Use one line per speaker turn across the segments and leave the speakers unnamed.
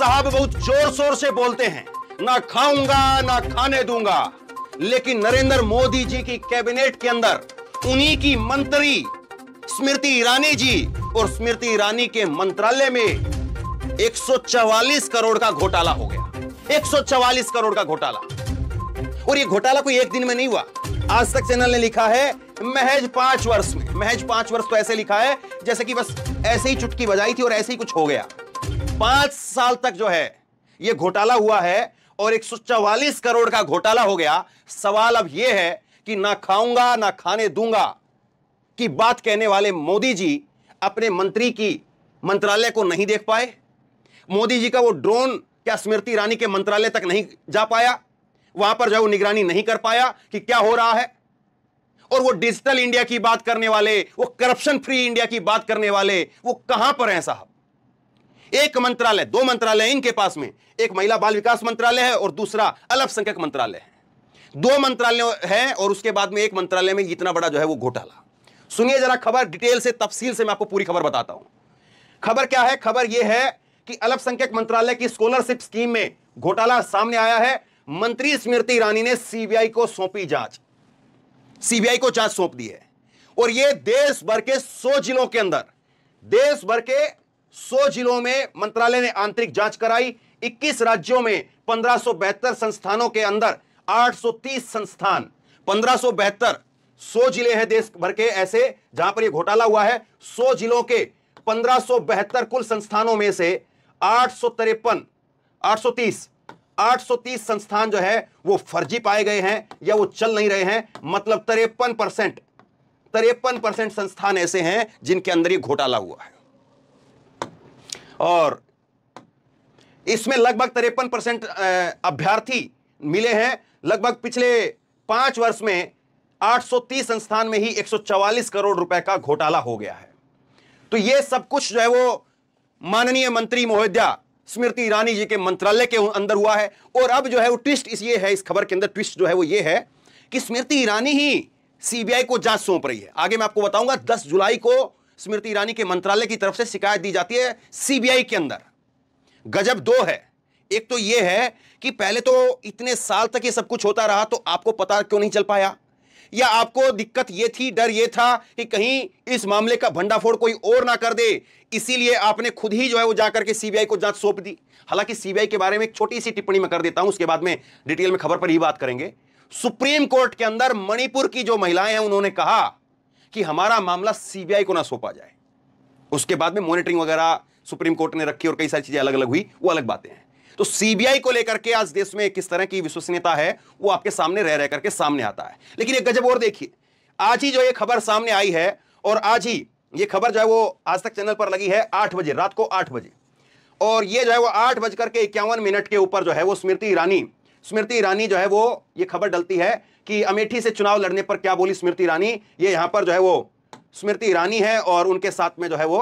साहब बहुत जोर शोर से बोलते हैं ना खाऊंगा ना खाने दूंगा लेकिन नरेंद्र मोदी जी की कैबिनेट के अंदर उन्हीं की मंत्री स्मृति ईरानी जी और स्मृति ईरानी के मंत्रालय में 144 करोड़ का घोटाला हो गया 144 करोड़ का घोटाला और ये घोटाला कोई एक दिन में नहीं हुआ आज तक चैनल ने लिखा है महज पांच वर्ष में महज पांच वर्ष तो ऐसे लिखा है जैसे कि बस ऐसे ही चुटकी बजाई थी और ऐसे ही कुछ हो गया पांच साल तक जो है यह घोटाला हुआ है और एक करोड़ का घोटाला हो गया सवाल अब यह है कि ना खाऊंगा ना खाने दूंगा की बात कहने वाले मोदी जी अपने मंत्री की मंत्रालय को नहीं देख पाए मोदी जी का वो ड्रोन क्या स्मृति ईरानी के मंत्रालय तक नहीं जा पाया वहां पर जो निगरानी नहीं कर पाया कि क्या हो रहा है और वो डिजिटल इंडिया की बात करने वाले वो करप्शन फ्री इंडिया की बात करने वाले वो कहां पर हैं साहब एक मंत्रालय दो मंत्रालय इनके पास में एक महिला बाल विकास मंत्रालय है और दूसरा अल्पसंख्यक मंत्रालय है दो मंत्रालय है और उसके बाद में एक मंत्रालय में इतना बड़ा जो है वो घोटाला सुनिए जरा खबर डिटेल से तफसील से मैं आपको पूरी खबर बताता हूं खबर क्या है खबर यह है कि अल्पसंख्यक मंत्रालय की स्कॉलरशिप स्कीम में घोटाला सामने आया है मंत्री स्मृति ईरानी ने सीबीआई को सौंपी जांच सीबीआई को जांच सौंप दी है और यह देश भर के सौ जिलों के अंदर देश भर के 100 जिलों में मंत्रालय ने आंतरिक जांच कराई 21 राज्यों में पंद्रह संस्थानों के अंदर 830 संस्थान पंद्रह सौ जिले हैं देश भर के ऐसे जहां पर यह घोटाला हुआ है 100 जिलों के पंद्रह कुल संस्थानों में से आठ सौ तिरपन आठ सौ तीस 830 संस्थान जो है वो फर्जी पाए गए हैं या वो चल नहीं रहे हैं मतलब तिरपन परसेंट तिरपन परसेंट संस्थान ऐसे हैं जिनके अंदर ये घोटाला हुआ है और इसमें लगभग तिरपन परसेंट अभ्यर्थी मिले हैं लगभग पिछले पांच वर्ष में 830 संस्थान में ही 144 करोड़ रुपए का घोटाला हो गया है तो यह सब कुछ जो है वो माननीय मंत्री महोदया स्मृति ईरानी जी के मंत्रालय के अंदर हुआ है और अब जो है वो ट्विस्ट इस ये है इस खबर के अंदर ट्विस्ट जो है वो ये है कि स्मृति ईरानी ही सीबीआई को जांच सौंप रही है आगे मैं आपको बताऊंगा 10 जुलाई को स्मृति ईरानी के मंत्रालय की तरफ से शिकायत दी जाती है सीबीआई के अंदर गजब दो है एक तो यह है कि पहले तो इतने साल तक यह सब कुछ होता रहा तो आपको पता क्यों नहीं चल पाया या आपको दिक्कत यह थी डर यह था कि कहीं इस मामले का भंडाफोड़ कोई और ना कर दे इसीलिए आपने खुद ही जो है वो जाकर के सीबीआई को जांच सौंप दी हालांकि सीबीआई के बारे में एक छोटी सी टिप्पणी मैं कर देता हूं उसके बाद में डिटेल में खबर पर ही बात करेंगे सुप्रीम कोर्ट के अंदर मणिपुर की जो महिलाएं हैं उन्होंने कहा कि हमारा मामला सीबीआई को ना सौंपा जाए उसके बाद में मॉनिटरिंग वगैरह सुप्रीम कोर्ट ने रखी और कई सारी चीजें अलग अलग हुई वो अलग बातें हैं तो सीबीआई को लेकर के आज देश में किस तरह की विश्वसनीयता है वो आपके सामने रह रह करके सामने आता है लेकिन एक गजब और देखिए आज ही जो ये खबर सामने आई है और आज ही ये खबर जो है वो आज तक चैनल पर लगी है आठ बजे रात को आठ बजे और ये जो है वो आठ बजकर के इक्यावन मिनट के ऊपर जो है वो स्मृति ईरानी स्मृति ईरानी जो है वो ये खबर डलती है कि अमेठी से चुनाव लड़ने पर क्या बोली स्मृति ईरानी ये यहां पर जो है वो स्मृति ईरानी है और उनके साथ में जो है वो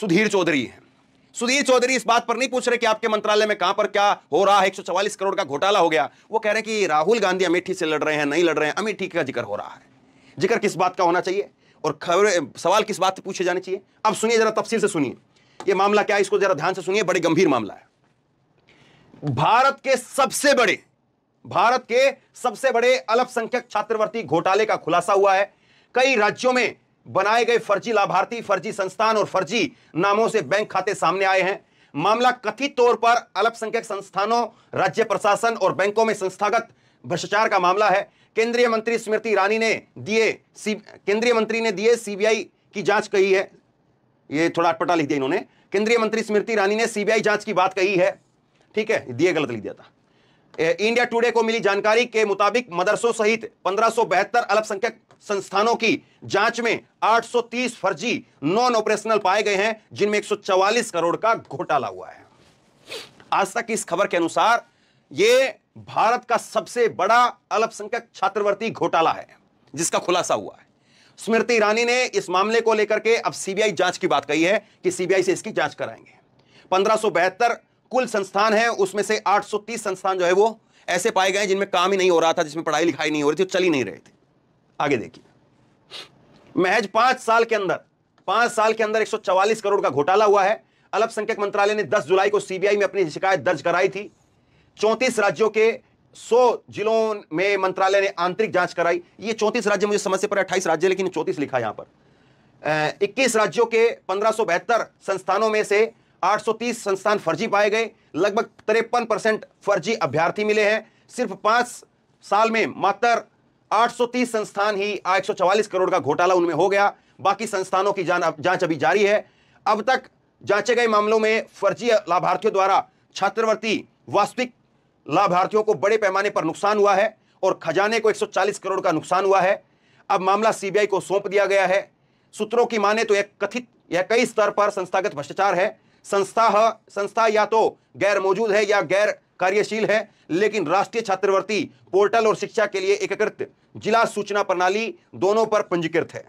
सुधीर चौधरी है सुधीर चौधरी इस बात पर नहीं पूछ रहे कि आपके मंत्रालय में कहां पर क्या हो रहा है एक करोड़ का घोटाला हो गया वो कह रहे हैं कि राहुल गांधी अमेठी से लड़ रहे हैं नहीं लड़ रहे हैं अमेठी का जिक्र हो रहा है जिक्र किस बात का होना चाहिए और खबर सवाल किस बात से पूछे जाने चाहिए अब सुनिए जरा तफसील से सुनिए यह मामला क्या है इसको जरा ध्यान से सुनिए बड़े गंभीर मामला है भारत के सबसे बड़े भारत के सबसे बड़े अल्पसंख्यक छात्रवृत्ति घोटाले का खुलासा हुआ है कई राज्यों में बनाए गए फर्जी लाभार्थी फर्जी संस्थान और फर्जी नामों से बैंक खाते सामने आए हैं मामला कथित तौर पर अल्पसंख्यक संस्थानों राज्य प्रशासन और बैंकों में संस्थागत भ्रष्टाचार का मामला है केंद्रीय मंत्री स्मृति ईरानी ने दिए केंद्रीय मंत्री ने दिए सीबीआई की जांच कही है ये थोड़ा अटपटा लिख दिया इन्होंने केंद्रीय मंत्री स्मृति ईरानी ने सीबीआई जांच की बात कही है ठीक है दिए गलत लिख दिया था इंडिया टुडे को मिली जानकारी के मुताबिक मदरसों सहित पंद्रह अल्पसंख्यक संस्थानों की जांच में 830 फर्जी नॉन ऑपरेशनल पाए गए हैं जिनमें 144 करोड़ का घोटाला हुआ है आज तक इस खबर के अनुसार यह भारत का सबसे बड़ा अल्पसंख्यक छात्रवृत्ति घोटाला है जिसका खुलासा हुआ है स्मृति ईरानी ने इस मामले को लेकर के अब सीबीआई जांच की बात कही है कि सीबीआई से इसकी जांच कराएंगे पंद्रह कुल संस्थान है उसमें से 830 संस्थान जो है वो ऐसे पाए गए जिनमें काम ही नहीं हो रहा था जिसमें पढ़ाई लिखाई नहीं हो रही थी चल ही नहीं रहे थे आगे देखिए महज पांच साल के अंदर पांच साल के अंदर 144 करोड़ का घोटाला हुआ है अल्पसंख्यक मंत्रालय ने 10 जुलाई को सीबीआई में अपनी शिकायत दर्ज कराई थी चौंतीस राज्यों के सौ जिलों में मंत्रालय ने आंतरिक जांच कराई ये चौंतीस राज्य मुझे समझ से पर अट्ठाईस राज्य लेकिन चौंतीस लिखा यहां पर इक्कीस राज्यों के पंद्रह संस्थानों में से 830 संस्थान फर्जी पाए गए लगभग तिरपन परसेंट फर्जी अभ्यर्थी मिले हैं सिर्फ पांच साल में मात्र 830 संस्थान ही एक करोड़ का घोटाला उनमें हो गया बाकी संस्थानों की जांच अभी जारी है अब तक जांचे गए मामलों में फर्जी लाभार्थियों द्वारा छात्रवृत्ति वास्तविक लाभार्थियों को बड़े पैमाने पर नुकसान हुआ है और खजाने को 140 करोड़ का नुकसान हुआ है अब मामला सीबीआई को सौंप दिया गया है सूत्रों की माने तो यह कथित यह कई स्तर पर संस्थागत भ्रष्टाचार है संस्था संस्था या तो गैर मौजूद है या गैर कार्यशील है लेकिन राष्ट्रीय छात्रवृत्ति पोर्टल और शिक्षा के लिए एकीकृत जिला सूचना प्रणाली दोनों पर पंजीकृत है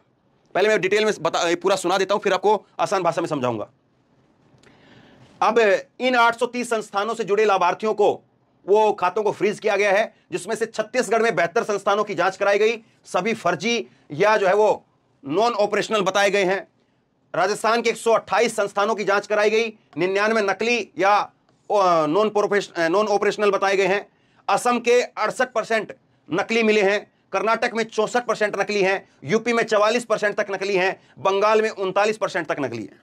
पहले मैं डिटेल में बता पूरा सुना देता हूं फिर आपको आसान भाषा में समझाऊंगा अब इन 830 संस्थानों से जुड़े लाभार्थियों को वो खातों को फ्रीज किया गया है जिसमें से छत्तीसगढ़ में बेहतर संस्थानों की जांच कराई गई सभी फर्जी या जो है वो नॉन ऑपरेशनल बताए गए हैं राजस्थान के 128 संस्थानों की जांच कराई गई निन्यानवे नकली या नॉन प्रोफेशन नॉन ऑपरेशनल बताए गए हैं असम के अड़सठ परसेंट नकली मिले हैं कर्नाटक में चौंसठ परसेंट नकली हैं यूपी में चवालीस परसेंट तक नकली हैं बंगाल में उनतालीस परसेंट तक नकली है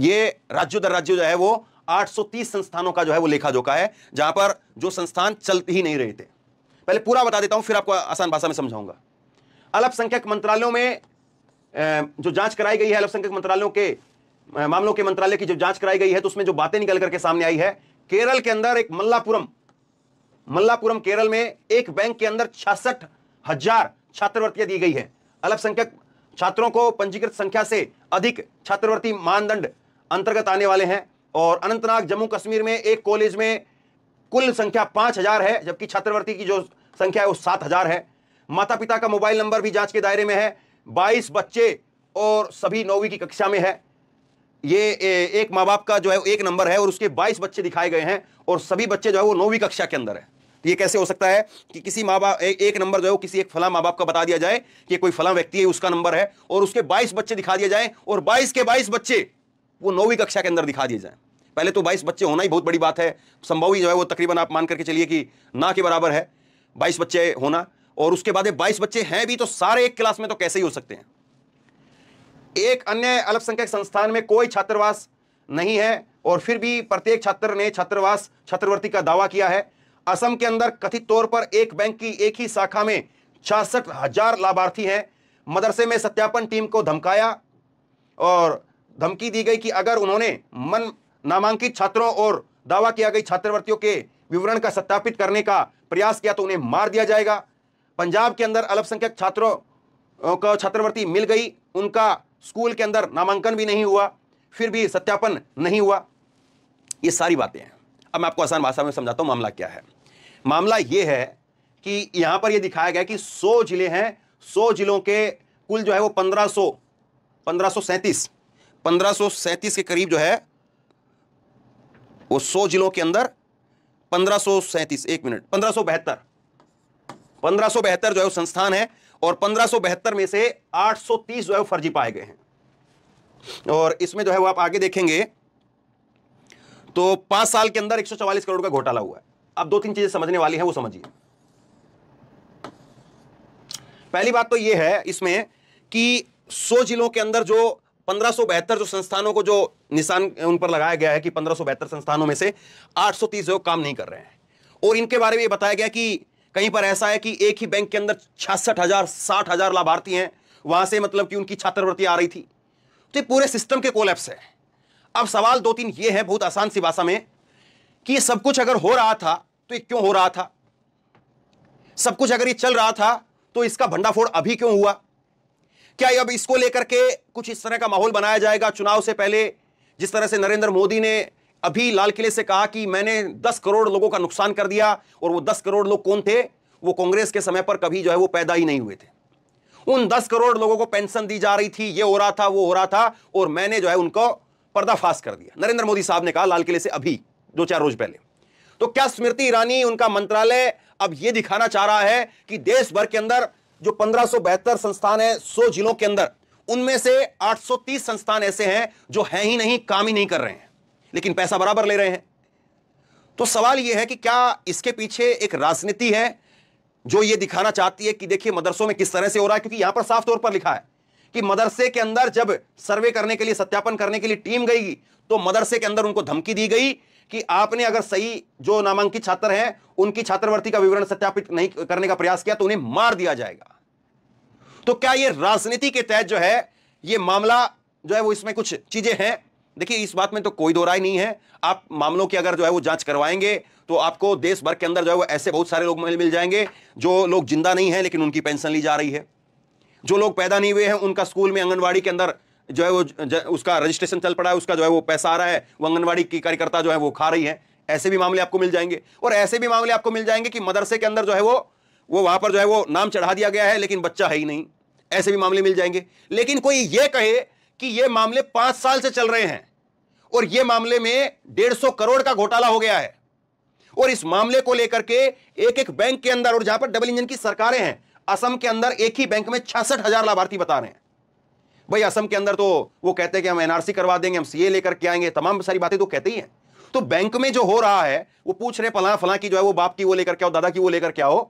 ये राज्यों दर राज्य जो है वो 830 संस्थानों का जो है वो लेखा जोखा है जहां पर जो संस्थान चल ही नहीं रहे थे पहले पूरा बता देता हूं फिर आपको आसान भाषा में समझाऊंगा अल्पसंख्यक मंत्रालयों में जो जांच कराई गई है अल्पसंख्यक मंत्रालयों के मामलों के मंत्रालय की जो जांच कराई गई है तो उसमें जो बातें निकल करके सामने आई है केरल के अंदर एक मल्लापुरम मल्लापुरम केरल में एक बैंक के अंदर छियासठ हजार छात्रवृत्तियां दी गई है अल्पसंख्यक छात्रों को पंजीकृत संख्या से अधिक छात्रवृत्ति मानदंड अंतर्गत आने वाले हैं और अनंतनाग जम्मू कश्मीर में एक कॉलेज में कुल संख्या पांच हजार है जबकि छात्रवृत्ति की जो संख्या है वो सात हजार है माता पिता का मोबाइल नंबर भी जांच के दायरे में है बाईस बच्चे और सभी नौवीं की कक्षा में है ये एक माँ बाप का जो है एक नंबर है और उसके 22 बच्चे दिखाए गए हैं और सभी बच्चे जो है वो नौवीं कक्षा के अंदर है तो ये कैसे हो सकता है कि किसी माँ बाप एक नंबर जो है वो किसी एक फला माँ बाप का बता दिया जाए कि कोई फला व्यक्ति है उसका नंबर है और उसके बाईस बच्चे दिखा दिया जाए और बाईस के बाईस बच्चे वो नौवीं कक्षा के अंदर दिखा दिए जाए पहले तो बाईस बच्चे होना ही बहुत बड़ी बात है संभव ही जो है वो तकरीबन आप मान करके चलिए कि ना के बराबर है बाईस बच्चे होना और उसके बाद बाईस बच्चे हैं भी तो सारे एक क्लास में तो कैसे ही हो सकते हैं एक अन्य अल्पसंख्यक संस्थान में कोई छात्रवास नहीं है और फिर भी प्रत्येक छात्र ने छात्रवास छात्रवृत्ति का दावा किया है असम के अंदर कथित तौर पर एक बैंक की एक ही शाखा में छियासठ हजार लाभार्थी हैं मदरसे में सत्यापन टीम को धमकाया और धमकी दी गई कि अगर उन्होंने मन नामांकित छात्रों और दावा किया गई छात्रवृत्तियों के विवरण का सत्यापित करने का प्रयास किया तो उन्हें मार दिया जाएगा पंजाब के अंदर अल्पसंख्यक छात्रों को छात्रवृत्ति मिल गई उनका स्कूल के अंदर नामांकन भी नहीं हुआ फिर भी सत्यापन नहीं हुआ ये सारी बातें हैं अब मैं आपको आसान भाषा में समझाता हूँ मामला क्या है मामला ये है कि यहाँ पर ये दिखाया गया कि 100 जिले हैं 100 जिलों के कुल जो है वो 1500 1537 1537 के करीब जो है वो 100 जिलों के अंदर 1537 एक मिनट पंद्रह पंद्रह जो है संस्थान है और पंद्रह में से 830 जो है फर्जी पाए गए हैं और इसमें जो है वो आप आगे देखेंगे तो पांच साल के अंदर 144 करोड़ का घोटाला हुआ है अब दो तीन चीजें समझने वाली है वो समझिए पहली बात तो ये है इसमें कि 100 जिलों के अंदर जो पंद्रह जो संस्थानों को जो निशान उन पर लगाया गया है कि पंद्रह संस्थानों में से 830 जो काम नहीं कर रहे हैं और इनके बारे में बताया गया कि कहीं पर ऐसा है कि एक ही बैंक के अंदर छियासठ हजार साठ हजार लाभार्थी हैं वहां से मतलब कि उनकी छात्रवृत्ति आ रही थी तो ये पूरे सिस्टम के कोलैप्स है अब सवाल दो तीन ये है बहुत आसान सी भाषा में कि सब कुछ अगर हो रहा था तो ये क्यों हो रहा था सब कुछ अगर ये चल रहा था तो इसका भंडाफोड़ अभी क्यों हुआ क्या अब इसको लेकर के कुछ इस तरह का माहौल बनाया जाएगा चुनाव से पहले जिस तरह से नरेंद्र मोदी ने अभी लाल किले से कहा कि मैंने दस करोड़ लोगों का नुकसान कर दिया और वो दस करोड़ लोग कौन थे वो कांग्रेस के समय पर कभी जो है वो पैदा ही नहीं हुए थे उन दस करोड़ लोगों को पेंशन दी जा रही थी ये हो रहा था वो हो रहा था और मैंने जो है उनको पर्दाफाश कर दिया नरेंद्र मोदी साहब ने कहा लाल किले से अभी दो चार रोज पहले तो क्या स्मृति ईरानी उनका मंत्रालय अब यह दिखाना चाह रहा है कि देश भर के अंदर जो पंद्रह संस्थान है सौ जिलों के अंदर उनमें से आठ संस्थान ऐसे हैं जो है ही नहीं काम ही नहीं कर रहे हैं लेकिन पैसा बराबर ले रहे हैं तो सवाल यह है कि क्या इसके पीछे एक राजनीति है जो ये दिखाना चाहती है कि देखिए मदरसों में किस तरह से हो रहा है क्योंकि यहां पर साफ तौर पर लिखा है कि मदरसे के अंदर जब सर्वे करने के लिए सत्यापन करने के लिए टीम गई तो मदरसे के अंदर उनको धमकी दी गई कि आपने अगर सही जो नामांकित छात्र हैं उनकी छात्रवृत्ति का विवरण सत्यापित नहीं करने का प्रयास किया तो उन्हें मार दिया जाएगा तो क्या यह राजनीति के तहत जो है यह मामला जो है वो इसमें कुछ चीजें हैं देखिए इस बात में तो कोई दो राय नहीं है आप मामलों की अगर जो है वो जांच करवाएंगे तो आपको देश भर के अंदर जो है वो ऐसे बहुत सारे लोग मिल जाएंगे जो लोग जिंदा नहीं है लेकिन उनकी पेंशन ली जा रही है जो लोग पैदा नहीं हुए हैं उनका स्कूल में आंगनबाड़ी के अंदर जो है वो ज, उसका रजिस्ट्रेशन चल पड़ा है उसका जो है वो पैसा आ रहा है वो आंगनबाड़ी की कार्यकर्ता जो है वो खा रही है ऐसे भी मामले आपको मिल जाएंगे और ऐसे भी मामले आपको मिल जाएंगे कि मदरसे के अंदर जो है वो वो वहां पर जो है वो नाम चढ़ा दिया गया है लेकिन बच्चा है ही नहीं ऐसे भी मामले मिल जाएंगे लेकिन कोई ये कहे कि ये मामले पांच साल से चल रहे हैं और ये मामले में डेढ़ सौ करोड़ का घोटाला हो गया है और इस मामले को लेकर के एक एक बैंक के अंदर और जहां पर डबल इंजन की सरकारें हैं असम के अंदर एक ही बैंक में छियासठ हजार लाभार्थी बता रहे हैं भाई असम के अंदर तो वो कहते हैं कि हम एनआरसी करवा देंगे हम सीए लेकर के आएंगे तमाम सारी बातें तो कहते ही हैं तो बैंक में जो हो रहा है वो पूछ रहे फला फला की जो है वो बाप की वो लेकर क्या हो दादा की वो लेकर क्या हो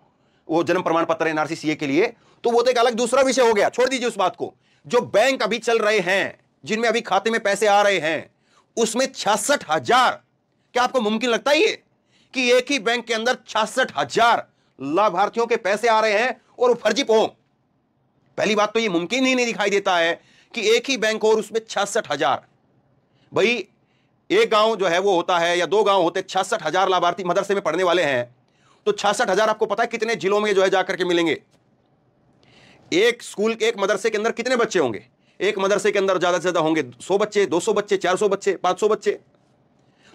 वो जन्म प्रमाण पत्र एनआरसी सीए के लिए तो वो तो एक अलग दूसरा विषय हो गया छोड़ दीजिए उस बात को जो बैंक अभी चल रहे हैं जिनमें अभी खाते में पैसे आ रहे हैं उसमें छियासठ हजार क्या आपको मुमकिन लगता है ये कि एक ही बैंक के अंदर छियासठ हजार लाभार्थियों के पैसे आ रहे हैं और वो फर्जी पो पहली बात तो ये मुमकिन ही नहीं दिखाई देता है कि एक ही बैंक हो और उसमें छियासठ हजार भाई एक गांव जो है वो होता है या दो गांव होते छियासठ हजार लाभार्थी मदरसे में पढ़ने वाले हैं तो छियासठ हजार आपको पता है कितने जिलों में जो है जाकर के मिलेंगे एक स्कूल के एक मदरसे के अंदर कितने बच्चे होंगे एक मदरसे के अंदर ज़्यादा से ज़्यादा होंगे सौ बच्चे दो सौ बच्चे चार सौ बच्चे पाँच सौ बच्चे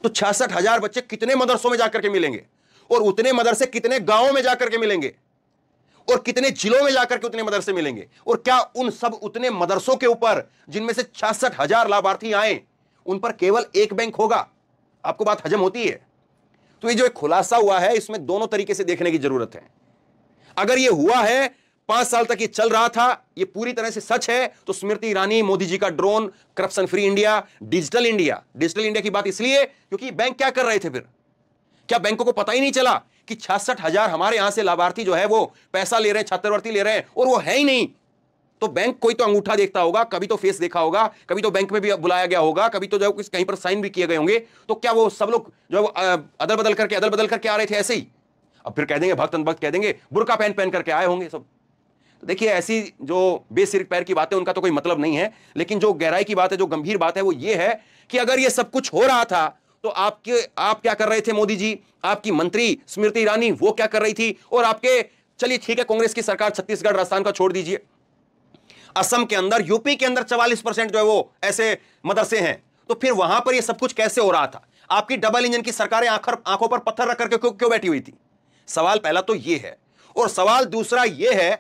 तो छियासठ हज़ार बच्चे कितने मदरसों में जाकर के मिलेंगे और उतने मदरसे कितने गांवों में जाकर के मिलेंगे और कितने जिलों में जाकर के उतने मदरसे मिलेंगे और क्या उन सब उतने मदरसों के ऊपर जिनमें से छियासठ हज़ार लाभार्थी आए उन पर केवल एक बैंक होगा आपको बात हजम होती है तो ये जो एक खुलासा हुआ है इसमें दोनों तरीके से देखने की जरूरत है अगर ये हुआ है पांच साल तक ये चल रहा था ये पूरी तरह से सच है तो स्मृति ईरानी मोदी जी का drone corruption free India digital India digital India की बात इसलिए क्योंकि बैंक क्या कर रहे थे फिर क्या बैंकों को पता ही नहीं चला कि छियासठ हजार हमारे यहां से लाभार्थी जो है वो पैसा ले रहे हैं छात्रवृत्ति ले रहे हैं और वो है ही नहीं तो बैंक कोई तो अंगूठा देखता होगा कभी तो फेस देखा होगा कभी तो बैंक में भी बुलाया गया होगा कभी तो जो कहीं पर साइन भी किए गए होंगे तो क्या वो सब लोग जो अदल बदल करके अदल बदल करके आ रहे थे ऐसे ही अब फिर कह देंगे भक्त अनभक्त कह देंगे बुरका पहन पहन करके आए होंगे सब देखिए ऐसी जो बेसिर पैर की बातें उनका तो कोई मतलब नहीं है लेकिन जो गहराई की बात है जो गंभीर बात है वो ये है कि अगर ये सब कुछ हो रहा था तो आपके आप क्या कर रहे थे मोदी जी आपकी मंत्री स्मृति ईरानी वो क्या कर रही थी और आपके चलिए ठीक है कांग्रेस की सरकार छत्तीसगढ़ राजस्थान का छोड़ दीजिए असम के अंदर यूपी के अंदर चवालीस परसेंट जो है वो ऐसे मदरसे हैं तो फिर वहां पर यह सब कुछ कैसे हो रहा था आपकी डबल इंजन की सरकारें आखर आंखों पर पत्थर रख करके क्यों, क्यों बैठी हुई थी सवाल पहला तो यह है और सवाल दूसरा यह है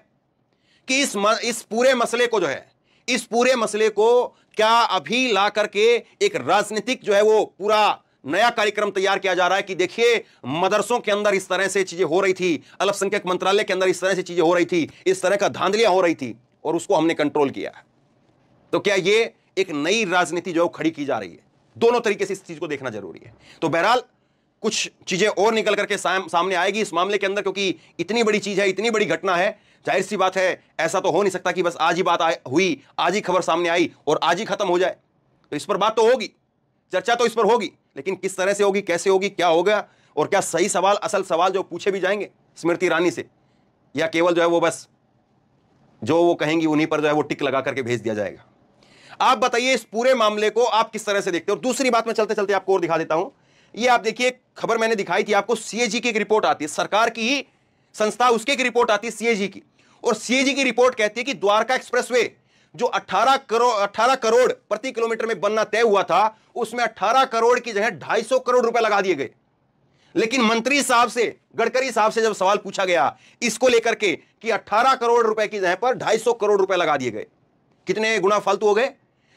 कि इस म, इस पूरे मसले को जो है इस पूरे मसले को क्या अभी ला करके एक राजनीतिक जो है वो पूरा नया कार्यक्रम तैयार किया जा रहा है कि देखिए मदरसों के अंदर इस तरह से चीजें हो रही थी अल्पसंख्यक मंत्रालय के अंदर इस तरह से चीजें हो रही थी इस तरह का धांधलियां हो रही थी और उसको हमने कंट्रोल किया तो क्या ये एक नई राजनीति जो खड़ी की जा रही है दोनों तरीके से इस चीज को देखना जरूरी है तो बहरहाल कुछ चीजें और निकल करके सामने आएगी इस मामले के अंदर क्योंकि इतनी बड़ी चीज है इतनी बड़ी घटना है जाहिर सी बात है ऐसा तो हो नहीं सकता कि बस आज ही बात हुई आज ही खबर सामने आई और आज ही खत्म हो जाए तो इस पर बात तो होगी चर्चा तो इस पर होगी लेकिन किस तरह से होगी कैसे होगी क्या होगा और क्या सही सवाल असल सवाल जो पूछे भी जाएंगे स्मृति ईरानी से या केवल जो है वो बस जो वो कहेंगी उन्हीं पर जो है वो टिक लगा करके भेज दिया जाएगा आप बताइए इस पूरे मामले को आप किस तरह से देखते हो और दूसरी बात मैं चलते चलते आपको और दिखा देता हूं ये आप देखिए खबर मैंने दिखाई थी आपको सीएजी की एक रिपोर्ट आती है सरकार की ही संस्था उसकी एक रिपोर्ट आती है सीएजी की और सीएजी की रिपोर्ट कहती है कि द्वारका एक्सप्रेसवे जो 18 करोड़ 18 करोड़ प्रति किलोमीटर में बनना तय हुआ था उसमें 18 करोड़ की जगह 250 करोड़ रुपए लगा दिए गए लेकिन मंत्री साहब से गडकरी साहब से जब सवाल पूछा गया इसको लेकर के कि 18 करोड़ रुपए की जगह पर 250 करोड़ रुपए लगा दिए गए कितने गुना फालतू हो गए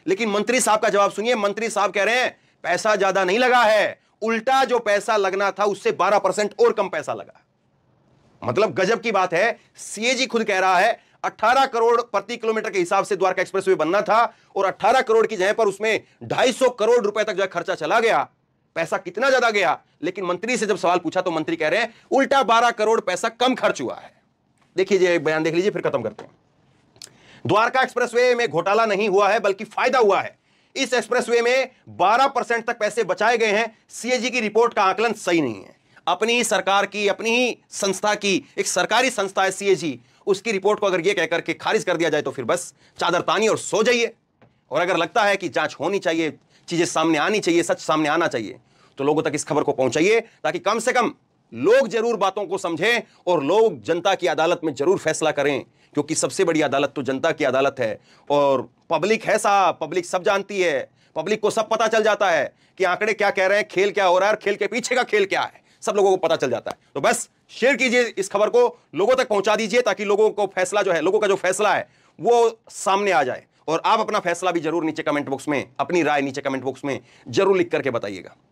लेकिन मंत्री साहब का जवाब सुनिए मंत्री साहब कह रहे हैं पैसा ज्यादा नहीं लगा है उल्टा जो पैसा लगना था उससे बारह परसेंट और कम पैसा लगा मतलब गजब की बात है सीएजी खुद कह रहा है 18 करोड़ प्रति किलोमीटर के हिसाब से द्वारका एक्सप्रेसवे बनना था और 18 करोड़ की जगह पर उसमें 250 करोड़ रुपए तक जो खर्चा चला गया पैसा कितना ज्यादा गया लेकिन मंत्री से जब सवाल पूछा तो मंत्री कह रहे हैं उल्टा बारह करोड़ पैसा कम खर्च हुआ है देखिए बयान देख लीजिए फिर खत्म करते हैं द्वारका एक्सप्रेस में घोटाला नहीं हुआ है बल्कि फायदा हुआ है इस एक्सप्रेसवे में 12 परसेंट तक पैसे बचाए गए हैं सीएजी की रिपोर्ट का आकलन सही नहीं है अपनी ही सरकार की अपनी ही संस्था की एक सरकारी संस्था है सीएजी उसकी रिपोर्ट को अगर यह कहकर के खारिज कर दिया जाए तो फिर बस चादर तानी और सो जाइए और अगर लगता है कि जांच होनी चाहिए चीज़ें सामने आनी चाहिए सच सामने आना चाहिए तो लोगों तक इस खबर को पहुंचाइए ताकि कम से कम लोग जरूर बातों को समझें और लोग जनता की अदालत में जरूर फैसला करें क्योंकि सबसे बड़ी अदालत तो जनता की अदालत है और पब्लिक है साहब पब्लिक सब जानती है पब्लिक को सब पता चल जाता है कि आंकड़े क्या कह रहे हैं खेल क्या हो रहा है और खेल के पीछे का खेल क्या है सब लोगों को पता चल जाता है तो बस शेयर कीजिए इस खबर को लोगों तक पहुंचा दीजिए ताकि लोगों को फैसला जो है लोगों का जो फैसला है वो सामने आ जाए और आप अपना फैसला भी जरूर नीचे कमेंट बॉक्स में अपनी राय नीचे कमेंट बॉक्स में जरूर लिख करके बताइएगा